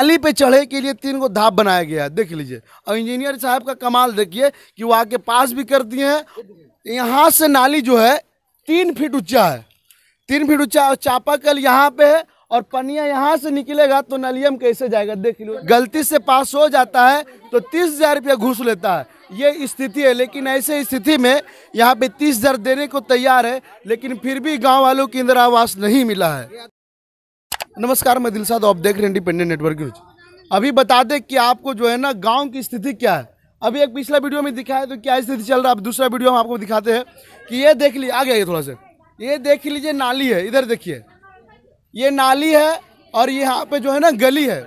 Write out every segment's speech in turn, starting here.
नाली पे चढ़े के लिए तीन को धाप बनाया गया है देख लीजिए और इंजीनियर साहब का कमाल देखिए कि वो आके पास भी कर दिए हैं यहाँ से नाली जो है तीन फीट ऊंचा है तीन फीट ऊंचा और चापाकल यहाँ पे है और पनिया यहाँ से निकलेगा तो नलियम कैसे जाएगा देख लो गलती से पास हो जाता है तो तीस हजार रुपया घुस लेता है ये स्थिति है लेकिन ऐसे स्थिति में यहाँ पे तीस हजार देने को तैयार है लेकिन फिर भी गाँव वालों की इंदिरा आवास नहीं मिला है नमस्कार मैं दिलसाद तो आप देख रहे हैं इंडिपेंडेंट नेटवर्क न्यूज अभी बता दें कि आपको जो है ना गांव की स्थिति क्या है अभी एक पिछला वीडियो में दिखाया है तो क्या स्थिति चल रहा है अब दूसरा वीडियो हम आपको दिखाते हैं कि ये देख लीजिए आगे आइए थोड़ा सा ये देख लीजिए नाली है इधर देखिए ये नाली है और यहाँ पे जो है ना गली है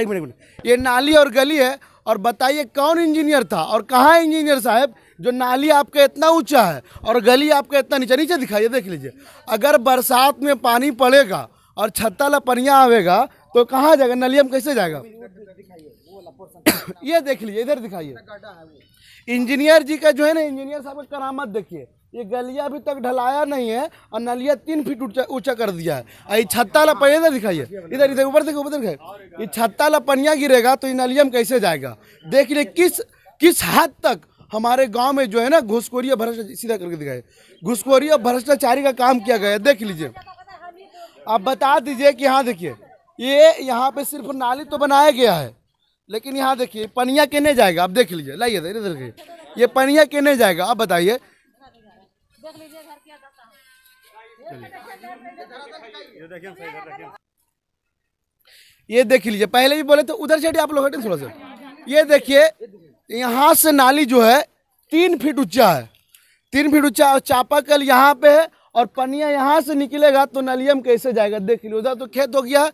एक मिनट मिनट ये नाली और गली है और बताइए कौन इंजीनियर था और कहाँ इंजीनियर साहब जो नाली आपका इतना ऊंचा है और गली आपका इतना नीचा नीचे दिखाइए देख लीजिए अगर बरसात में पानी पड़ेगा और छत्ता पनिया आवेगा तो कहाँ जाएगा नलियम कैसे जाएगा ये देख लीजिए इधर दिखाइए इंजीनियर जी का जो है ना इंजीनियर साहब का करामत देखिए ये गलिया अभी तक ढलाया नहीं है और नलिया तीन फीट ऊंचा कर दिया है ये छत्ता पनिया इधर दिखाइए इधर इधर ऊपर देखो ऊपर ये छत्ता पनिया गिरेगा तो ये नलियम कैसे जाएगा देख लीजिए किस किस हद तक हमारे गांव में जो है ना घुसखोरी और भ्रष्टाचारी सीधा करके दिखाए घुसखोरी और भ्रष्टाचारी का काम किया गया है देख लीजिए आप बता दीजिए कि यहाँ देखिए ये यहाँ पे सिर्फ नाली तो बनाया गया है लेकिन यहाँ देखिए पनिया कहने जाएगा आप देख लीजिए लाइए इधर के ये पनिया कहने जाएगा आप बताइए ये देख लीजिए पहले भी बोले थे तो उधर चढ़िए आप लोग हटे थोड़ा सा ये देखिए यहाँ से नाली जो है तीन फीट ऊंचा है तीन फीट ऊंचा और चापाकल यहाँ पे है और पनिया यहाँ से निकलेगा तो नलियम कैसे जाएगा देख लीजिए उधर तो खेत हो गया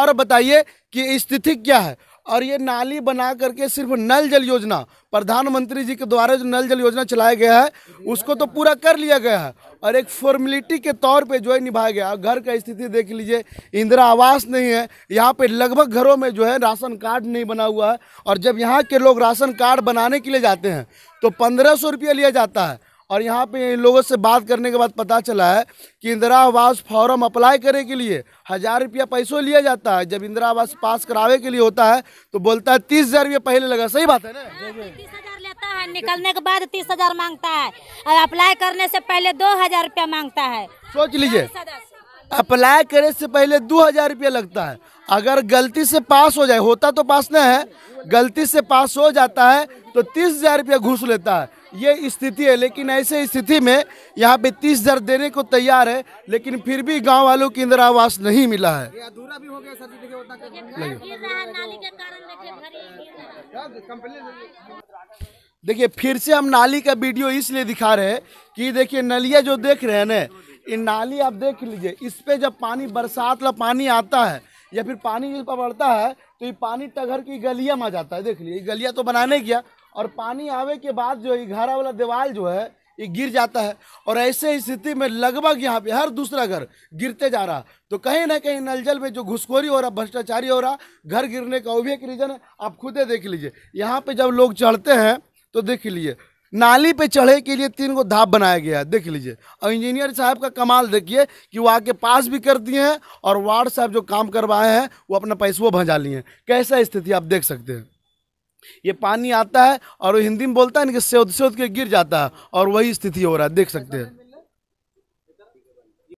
और बताइए कि स्थिति क्या है और ये नाली बना करके सिर्फ नल जल योजना प्रधानमंत्री जी के द्वारा जो नल जल योजना चलाया गया है उसको तो पूरा कर लिया गया है और एक फॉर्मेलिटी के तौर पे जो है निभाया गया और घर का स्थिति देख लीजिए इंदिरा आवास नहीं है यहाँ पे लगभग घरों में जो है राशन कार्ड नहीं बना हुआ है और जब यहाँ के लोग राशन कार्ड बनाने के लिए जाते हैं तो पंद्रह सौ रुपया लिया जाता है और यहाँ पे इन लोगों से बात करने के बाद पता चला है कि इंदिरा आवास फॉर्म अप्लाई करने के लिए हज़ार रुपया पैसों लिया जाता है जब इंदिरा आवास पास करावे के लिए होता है तो बोलता है तीस हज़ार रुपया पहले लगा सही बात है ना हाँ, लेता है निकलने के बाद तीस हजार मांगता है और अप्लाई करने से पहले दो हजार रुपया मांगता है सोच लीजिए अप्लाई करे से पहले दो हज़ार रुपया लगता है अगर गलती से पास हो जाए होता तो पास नहीं है गलती से पास हो जाता है तो तीस हज़ार रुपया घुस लेता है ये स्थिति है लेकिन ऐसे स्थिति में यहाँ पे तीस हज़ार देने को तैयार है लेकिन फिर भी गांव वालों की इंदिरा आवास नहीं मिला है देखिए फिर से हम नाली का वीडियो इसलिए दिखा रहे हैं कि देखिए नलिया जो देख रहे हैं ना ये नाली आप देख लीजिए इस पर जब पानी बरसात वाला पानी आता है या फिर पानी जिस पर बढ़ता है तो ये पानी टघर की गलिया में जाता है देख लीजिए गलिया तो बनाने गया और पानी आवे के बाद जो ये घरा वाला दीवार जो है ये गिर जाता है और ऐसे ही स्थिति में लगभग यहाँ पे हर दूसरा घर गिरते जा रहा तो कहीं ना कहीं नलजल में जो घुसखोरी हो रहा भ्रष्टाचारी हो रहा घर गिरने का वो भी एक रीज़न है आप खुद देख लीजिए यहाँ पे जब लोग चढ़ते हैं तो देख लीजिए नाली पे चढ़े के लिए तीन को धाप बनाया गया है देख लीजिए और इंजीनियर साहब का कमाल देखिए कि वो आके पास भी कर दिए हैं और वार्ड साहब जो काम करवाए हैं वो अपना पैसों भंजा लिए हैं कैसा स्थिति आप देख सकते हैं ये पानी आता है और वो हिंदी में बोलता है ना कि सेद सेद के गिर जाता है और वही स्थिति हो रहा है देख सकते हैं